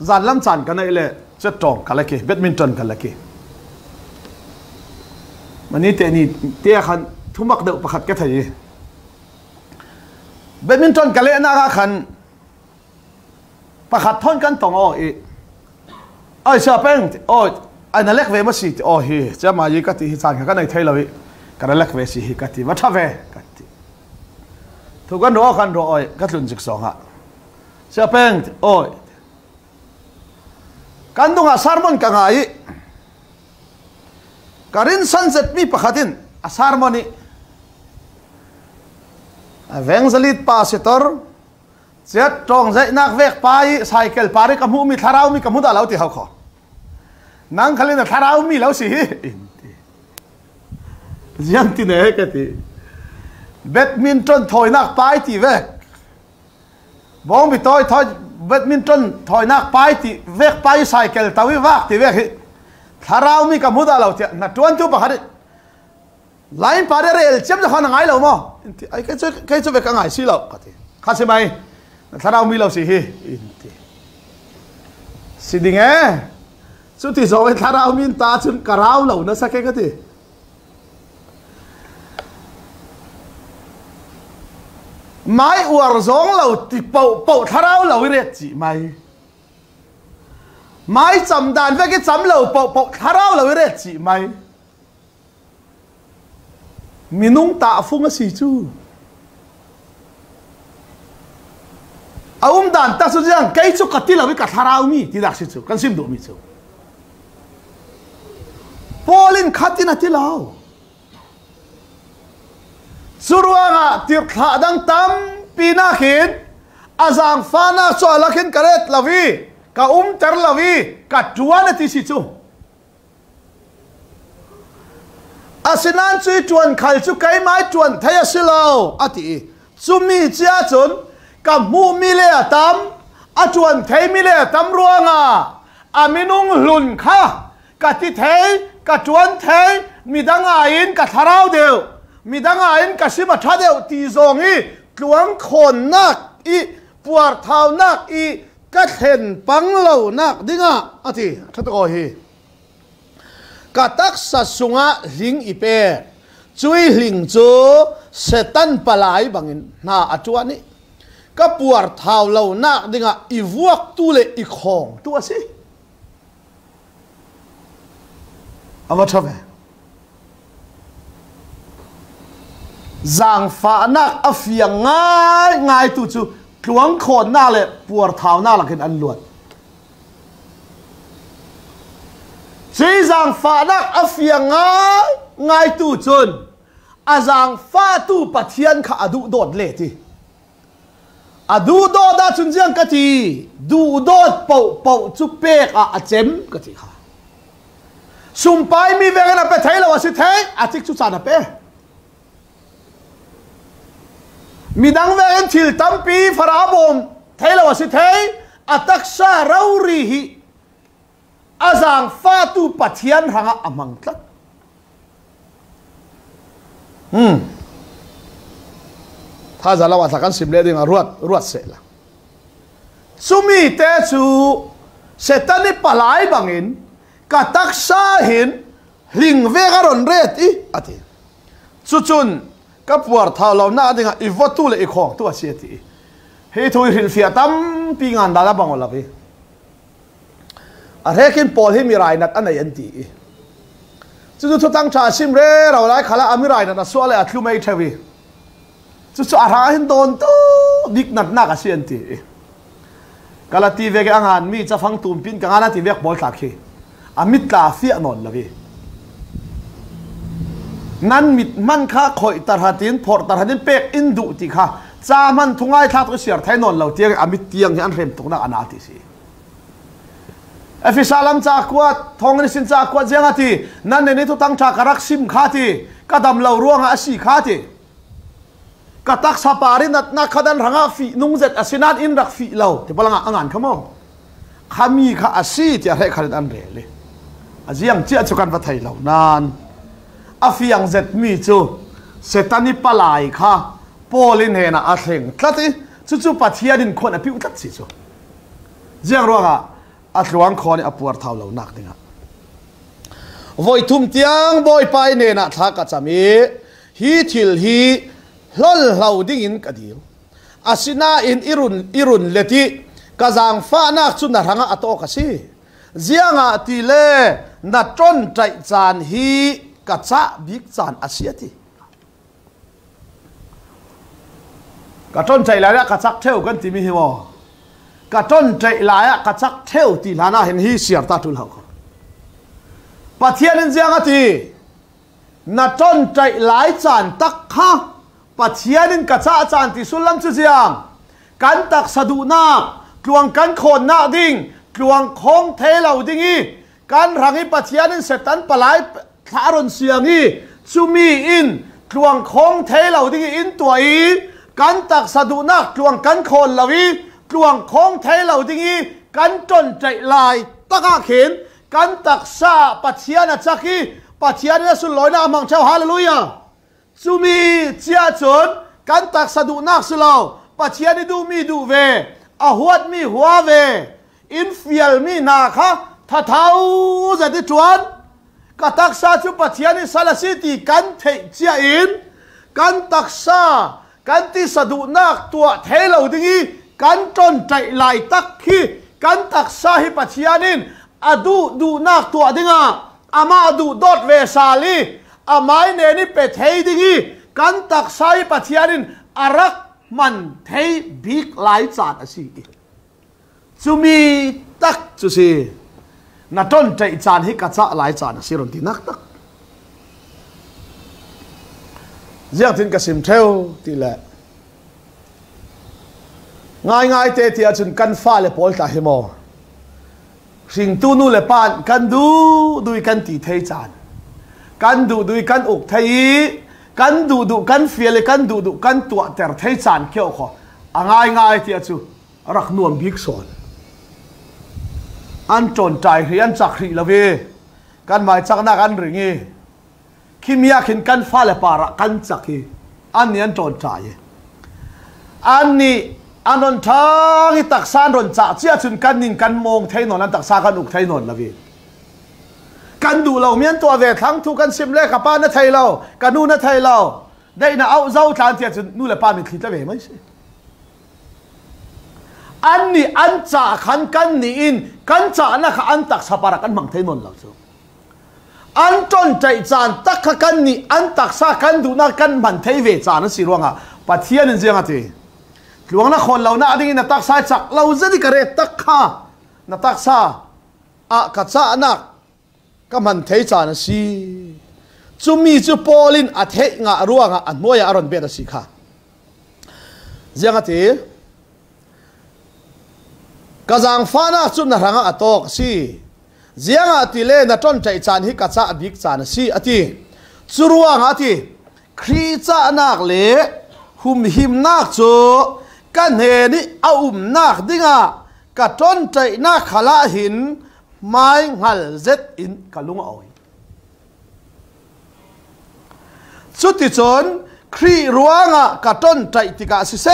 Speaker 1: zanlam chan kana ile chetong kale ki badminton kale ki mani te ni te thu thumak de pakhat ka thai badminton kale na ga khan pakhat thon kan tong o e ai sa peng o ai na lek ve ma si o hi chama yi ka ti hi chan ka nei thai lawi ka lek ve si hi ka ti wa tha ve ถูกกันรอกันรอยกัดลุนจิกสองฮะเสียเป็นโอ้ยกันตุงอาสารมันกังไห้การินสันเซตมีประคดินอาสามันอีเวงสลิดพาสิตอร์เสียตรงใจนักเวกไปไซเคิลปาริกมุมิทาราวมิกมุดาลาวที่เขาขอนังขลิ่นทาราวมิแล้วสิยังตีเนะเฮกตี badminton thôi nạc bài thì về bóng bị tôi thôi badminton thôi nạc bài thì về bài cycle tao với vác thì về thà rau mi cả mua đã lâu thì na chuẩn chú bà line pa de rel chém cho khăn ngai lâu mà ai cái chỗ cái chỗ về cái ngai xí lâu cái khác xem mày thà rau mi lâu xí hi xí đình ấy chú thì rồi thà rau mi ta chun cả rau lâu nó sao cái cái gì mai uar zong lo ti po po tharau lo re chi mai mai cham dan ve cái cham lo po po tharau lo re chi mai minung à, ta phung si chu aum dan ta su jang kai chu kati lo ka tharau mi ti da si chu kan sim do mi chu polin khatina ti lao สุรวงะติดขาดังตั้มปีนาขินอาจางฟ้านาสวลักินกระเด็ดลาวีกะอุ้มจรลาวีกะจวนที่สิจูอาศินันสุจวนขาลสุไกไม้จวนทยสิลาวอาติสุมีเจ้าจนกับมูมิเลียตั้มอาจวนเทมิเลียตั้มรวงะอามินุงหลุนค่ะกะติเทกะจวนเทมีดังอาอินกะทาราวเดียวมีดังไอ้กษิมาทัดเดียวตีจงอีกลวงคนนักอีปวดเท้านักอีก็เห็นปังเหล่านักดิ้งอ่ะอ่ะที่ทัดโอฮีกตักสัสุงะลิงอีเปจุยลิงจูเซตันปลายบังอินน่าอัจวนี่ก็ปวดเท้าเหล่านักดิ้งอ่ะอีวกตุเลอีของตัวสิอาวาชเวมจางฝานักอฟียงง่ายง่ายตูจูหลวงโคนน่าเลยปวดเท้าน่าละกันอันลวดซีจางฝานักอฟียงง่ายง่ายตูจุนอาจางฟาตู้ปะเทียนขาดูโดดเลทีอดูโดดชุนเจียงกะทีดูโดดเป่าเป่าจุเปกอาเจมกะทีค่ะสุมไปมีเวรลาไปไทยแล้ววะสิไทยอาทิตย์สุดสัปดเป้มีดังเวนทิลตัมปีฟราบอมเทลวสิเทยอัตักษาเรารีฮิอาจางฟาตูปัทยันหังอามังตักอืมถ้าจะละวัสการสิบเลดีงารวดรวดเสร็จละซุมีเตชูเศรษฐนิปลายบังอินกตักษาหินลิงเวกรอนเรตอีอาทิตย์ชุชนกับปวดท่าเราหน้าดิ่งอีวัตุเลยอีก้องตัวเชียทีเฮ้ยทุยหินเสียตั้มปีงานดาราบังวลไีอะไรกินปอลให้มีรายนัดอันไหนยันตีจุดทุตั้งชาชิมเร่เราไล่ขลังอามีรายนัดส่วนเลยอัตลไม่เทวีจุดสุอารหินโดนตู้ดิกนัดหน้ักเชียนตีกาลตีเวกอ่างานมีจะฟังตูมปินกางานทีเวกบอลสักเขอามิตลาเสียนนละพี่นั้นมิดมันค่ะคอยตระหัินพอตระหัินเป็กอินดุติค่ะจามันทุงไอ้ทาตุเสียรไทยนนเราเตียงอมิเตียงอันเริ่มตรงนั้อนาติสีเอฟิซาลัมจากวัดทองนิสินจากวัดเจ้าที่นั่นในนี้ทุตั้งชากรักซิม่าที่กะดำเราร่วงอาศี่าที่กะตักสปารินัดนักขดันรังฟีนุ่งเจ็ดอสินัดอินรักฟีเราที่พลังอ่านขโมงขามีข้าอาศีที่อะไรขันอันเรเลยอาเจียงเจ้าจกันวัดไทยเรานานอาฟียงเจ็ดมีจูเซตันิปลายค่ะโปลินเฮน่าอาเซงทัดที่ชุชุปัจเจียดินคนอภิวทัดสิจูเจียงรัวก่ะอาหรวงคนอ่ะปวดเท้าเหล่านักดิ่งอ่ะวยทุ่มเตียงวอยไปเนน่ะทักกัจามีฮีทิลฮีลลเหล่าดิ่งอินกดิลอาศินาอินอิรุนอิรุนเลติกะจังฟ้านักชุดนารังอ่ะตอกสิเจียงอ่ะตีเล่นัดจนใจจานฮี cả cha biết chán à xia thì cả trôn chạy lại cả chắc theo gần tìm hiểu cả trôn chạy lại cả chắc theo thì là na hiện hi xia ta tu lâu bà thiên nên giang thì na trôn chạy lại chán tắc ha bà thiên nên cả cha chán thì xuân lắm chứ giang cán tắc sa đu na luồng cán khôn na đinh luồng khom thế lâu đinh y cán rằng y bà thiên nên sẽ tán bà lại ถ้ารอนเสียงอีซูมีอินกลวงคงเทเหล่าที่อินตัวอีกันตักสะดุนักกลวงกันคนเหล่าอีกลวงคงเทเหล่าที่กันจนใจลายตะกาเข็นกันตักซาปัจเจียนจักีปัจเจียนะสุลอยนำมังเช้าฮาเลลูยาซูมีเจียจนกันตักสะดุนักสุลาปัจเจียนดูมีดูเวอหัวมีหัวเว อินเฟียลมีนาคะท้าท้าจะได้ชวน kataksa taksa chu pathian in salasi kan thei chia in kan taksa kan ti sadu nak tua thelo dingi kan ton tai lai tak khi kan taksa hi pathian in adu du nak tua dinga ama adu dot ve sali amai ne ni pe thei dingi kan taksa hi pathian in arak man thei big lai chat asi chumi tak chu si นัาต้นใจจานให้กัจจะหลายจานสิรุที่นักตักเจ้าทินงกสิมเทวตีละง่ายง่ายเตะที่อาจุนกันฟ้าเลยพอลตาหิมอสิ่งตู้นูเลยปานกันดูดูยันตีเทจานกันดูดูยันอกเทีกันดูดูกันเฟียเลยกันดูดูกันตัวเตอร์เทจานเขียวข้ออ่ายง่ายเตยจุรักนวมบิ๊กซนอันจนใจหรืออันจักรีละเว กันหมายจักนักอันริงีขี้มยาขินกันฟ้าเลปาระกันจักรีอันนี้อันจนใจอันนี้อันนนทางที่ตักซานรนจักเชื่อชุนกันนินกันมองไทยนนอันตักซากันอุกไทยนนละเว กันดูเราเมียนตัวเวทั้งทุกันซิมเลกับป้านะไทยเรากันนู่นนะไทยเราได้นะเอาเจ้าทานเทียนนู่นเละป้ามีขีดละเวไมสใช่อันนี้อันจ่าขันกันนี่อินกันจากนะคะอันตักสปารักันมังเทนนล์เราจูอันจนใจจานตักขันนี่อันตักสากันดูนักกันมันเทเวจานั่นสิรวงอ่ะปัทเทียนเจียงอ่ะทีหลวงนักคนเราหน้าดิ้งนักตักสาจักเราจะดีกระเรตักข้านักตักซาอ่ะกัจจานักก็มันเทจานั่นสิจุมีจูโปลินอัดเหงร่ะรวงอ่ะอันมวยอารณ์เบียดสิค่ะเจียงอ่ะทีกะจังฟ้านาจุนนะรังอัตอกสีเจียงอาิเลนะ้นใจจันฮิกัจอาบิกจันสีอธิจรวงอาทิครีจานักเลหุมหิมนักจูกันเฮนี่เอาอุมนักดิ่งอ่ะกะ้นใจนักขลาหินไม้หัลเจ็ดอินกะลุงอ่อยสุดที่จนครีรัวงอ่ะกะ้นใจติกาสิเส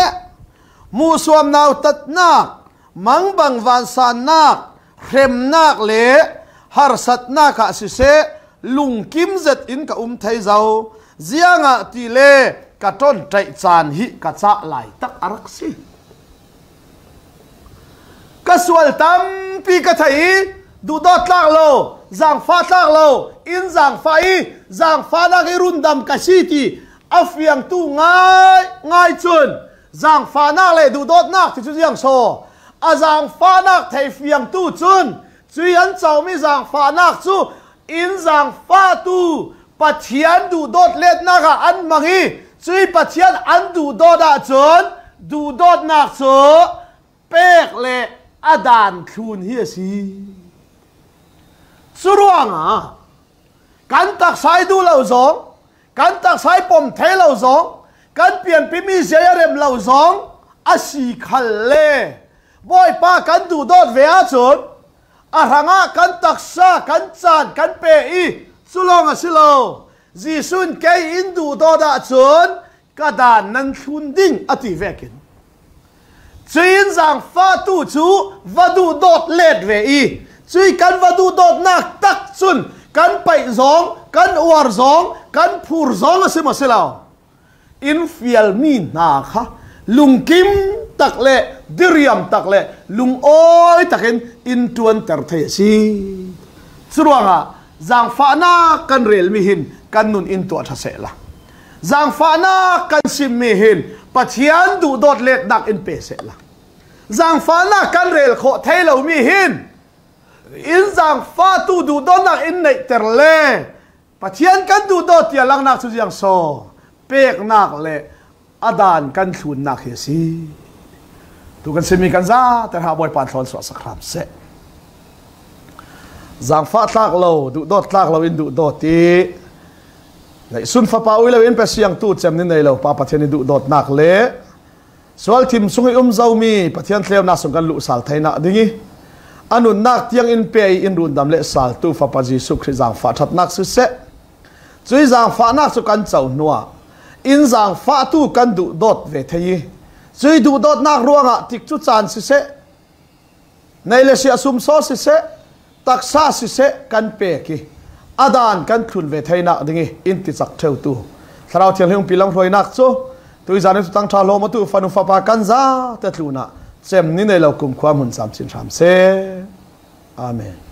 Speaker 1: มูสวมนาวตัดนัก mang bằng van san nak rem nak le har sat na ka si se lung kim zet in ka um thai zau zianga ti le ka ton tai chan hi ka cha lai tak arak si ka sual tam pi ka thai du dot lak lo giang pha lak lo in giang pha i giang pha lak i run dam ka si ti a tu ngai ngai chun giang pha nak le du dot nak thì chu giang so a sang fa nach te fiang tu zun zu yan zau er mi sang fa nach zu in sang fa tu patian du dort let nach an mari zu patian an du dort da zun du dort nach zu perle adan khun hier si zu ruang a kan tak sai du lo zo kan tak sai pom the lo zo kan pian pi mi sia rem lo zo a si khal le บอยป้ากันดูดอดเวียชนอะรังะกันตักซากันจานกันเปอีสุลองสิโลจีซุนแกอินดูดอดาชนกะดานนันคุนดิ้งอติเวกินจีนจังฟาตูจูวัดูดอดเลดเวอีจีกันวัดูดอดนักตักชนกันไปสองกันอวารสองกันผูรสองสิมาสิลาอินฟิลมีนาคะลุงกิมตักเล่ดิริยมตักเล่ลุงโอ้ยตักเห็นอินทวนเตอร์เทซีสรวงอ่ะจังฟ้านากันเรียลมิหินกันนุนอินตัวทเสละจังฟ้านากันซิมมิหินปัจเจียนดูดดเล็ดดักอินเปเสละจังฟ้านากันเรียลโคเทลมิหินอินจังฟ้าตูดูดดนักอินเนเตอร์เล่ปัจเจียนกันดูดดเตียลังนักสุดยังโซเปกนักเล่อดานกันชุนนักเฮซี tu kan simi kan za ter ha boy pan thon so sakram se zang fa tlak lo du dot tlak lo in du dot ti nei sun fa pa ui lo in pe siang tu chem ni nei lo pa pathian du dot nak le sual tim sungi um zau mi pathian thlem na sung kan lu sal thaina dingi anu nak tiang in pe in run dam le sal tu fa pa ji su khri zang fa that nak su se chui zang fa nak su kan chau nuwa in zang fa tu kan du dot ve thei ซุยดูดอดนักรัวงะติกจุดจานสิเสในเลสิอาซุมโซสิเสตักซาสิเสกันเปกิอาดานกันคุณเวทไทนักดิ่งอินติสักเทวตูสราวเทียนเฮงปีลังรวยนักซูตุยจานิตุตังชาโลมาตุฟันุฟปากันซาเตตูนะเซมนี่ในเรากลุ่มความมุ่นสามสิบสามเซอาเมน